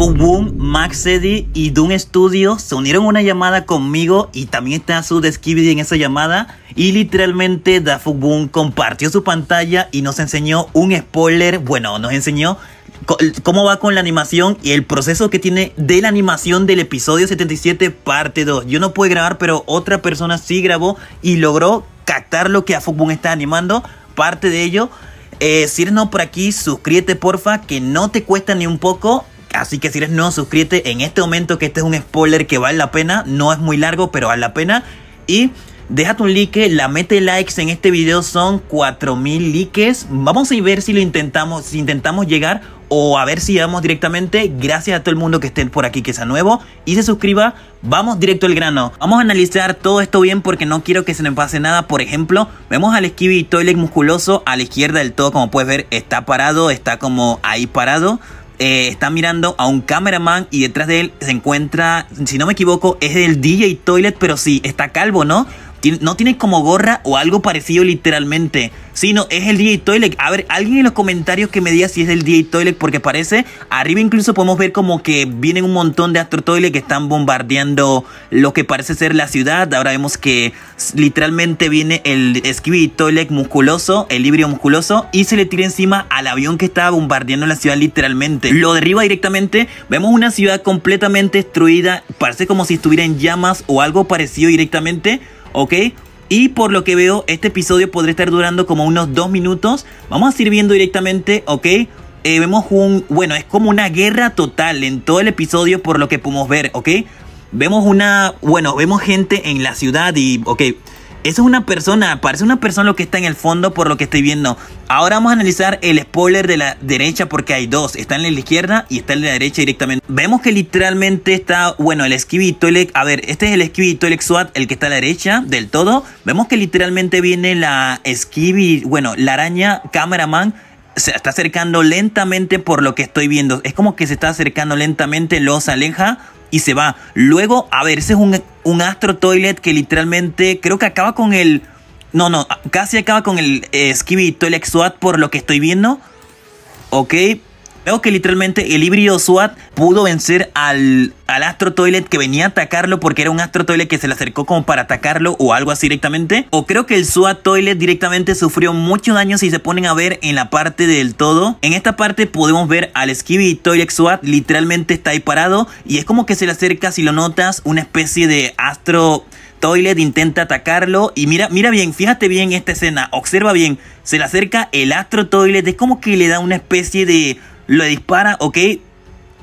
Fu Boom, Max Eddy y Doom Studio se unieron a una llamada conmigo y también está su Skibidi en esa llamada. Y literalmente Dafu Boom compartió su pantalla y nos enseñó un spoiler. Bueno, nos enseñó cómo va con la animación y el proceso que tiene de la animación del episodio 77 parte 2. Yo no pude grabar, pero otra persona sí grabó y logró captar lo que a Boom está animando. Parte de ello. Eh, si eres por aquí, suscríbete porfa, que no te cuesta ni un poco. Así que si eres nuevo, suscríbete en este momento que este es un spoiler que vale la pena. No es muy largo, pero vale la pena. Y déjate un like, la mete likes en este video son 4000 likes. Vamos a ver si lo intentamos, si intentamos llegar o a ver si llegamos directamente. Gracias a todo el mundo que esté por aquí, que sea nuevo y se suscriba. Vamos directo al grano. Vamos a analizar todo esto bien porque no quiero que se nos pase nada. Por ejemplo, vemos al Skibby Toilet musculoso a la izquierda del todo, como puedes ver, está parado, está como ahí parado. Eh, está mirando a un cameraman y detrás de él se encuentra, si no me equivoco, es el DJ Toilet, pero sí, está calvo, ¿no? no tiene como gorra o algo parecido literalmente. Sino es el DJ Toilet. A ver, alguien en los comentarios que me diga si es el DJ Toilet. Porque parece, arriba incluso podemos ver como que vienen un montón de Astro que están bombardeando lo que parece ser la ciudad. Ahora vemos que literalmente viene el Skibidi Toilet musculoso, el librio musculoso. Y se le tira encima al avión que estaba bombardeando la ciudad literalmente. Lo derriba directamente. Vemos una ciudad completamente destruida. Parece como si estuviera en llamas o algo parecido directamente. ¿ok? Y por lo que veo, este episodio podría estar durando como unos dos minutos. Vamos a ir viendo directamente, ¿ok? Eh, vemos un... Bueno, es como una guerra total en todo el episodio por lo que podemos ver, ¿ok? Vemos una... Bueno, vemos gente en la ciudad y... Ok, eso es una persona, parece una persona lo que está en el fondo por lo que estoy viendo. Ahora vamos a analizar el spoiler de la derecha porque hay dos. Está en la izquierda y está en la derecha directamente. Vemos que literalmente está, bueno, el Esquivito, A ver, este es el Esquivito, SWAT, el que está a la derecha del todo. Vemos que literalmente viene la Skibidi, bueno, la araña cameraman se está acercando lentamente por lo que estoy viendo. Es como que se está acercando lentamente, los aleja y se va. Luego, a ver, ese es un, un Astro Toilet que literalmente creo que acaba con el... No, no, casi acaba con el Esquivito... Eh, Toilet SWAT por lo que estoy viendo. Ok, Veo que literalmente el híbrido SWAT pudo vencer al, al Astro Toilet que venía a atacarlo porque era un Astro Toilet que se le acercó como para atacarlo o algo así directamente. O creo que el SWAT Toilet directamente sufrió mucho daño si se ponen a ver en la parte del todo. En esta parte podemos ver al Skibby Toilet SWAT literalmente está ahí parado y es como que se le acerca, si lo notas, una especie de Astro... Toilet intenta atacarlo y mira, mira bien, fíjate bien esta escena, observa bien, se le acerca el Astro Toilet, es como que le da una especie de lo dispara, ok,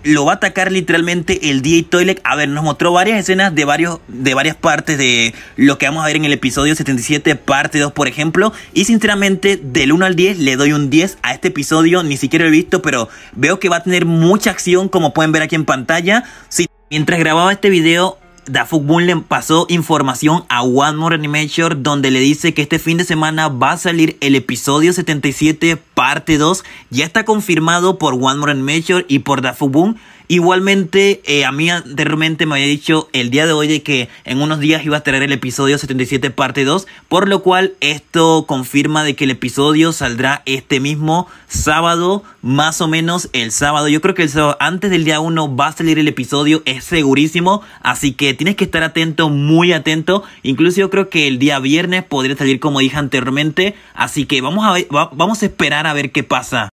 lo va a atacar literalmente el DJ Toilet. A ver, nos mostró varias escenas de, varios, de varias partes de lo que vamos a ver en el episodio 77, parte 2, por ejemplo. Y sinceramente, del 1 al 10 le doy un 10 a este episodio. Ni siquiera lo he visto, pero veo que va a tener mucha acción, como pueden ver aquí en pantalla. Si mientras grababa este video Dafuk Boon le pasó información a One More Animation donde le dice que este fin de semana va a salir el episodio 77 parte 2. Ya está confirmado por One More Animation y por Dafuk Boom Igualmente, eh, a mí anteriormente me había dicho el día de hoy de que en unos días iba a traer el episodio 77 parte 2, por lo cual esto confirma de que el episodio saldrá este mismo sábado, más o menos el sábado. Yo creo que el antes del día 1 va a salir el episodio, es segurísimo, así que tienes que estar atento, muy atento. Incluso yo creo que el día viernes podría salir como dije anteriormente, así que vamos a, vamos a esperar a ver qué pasa.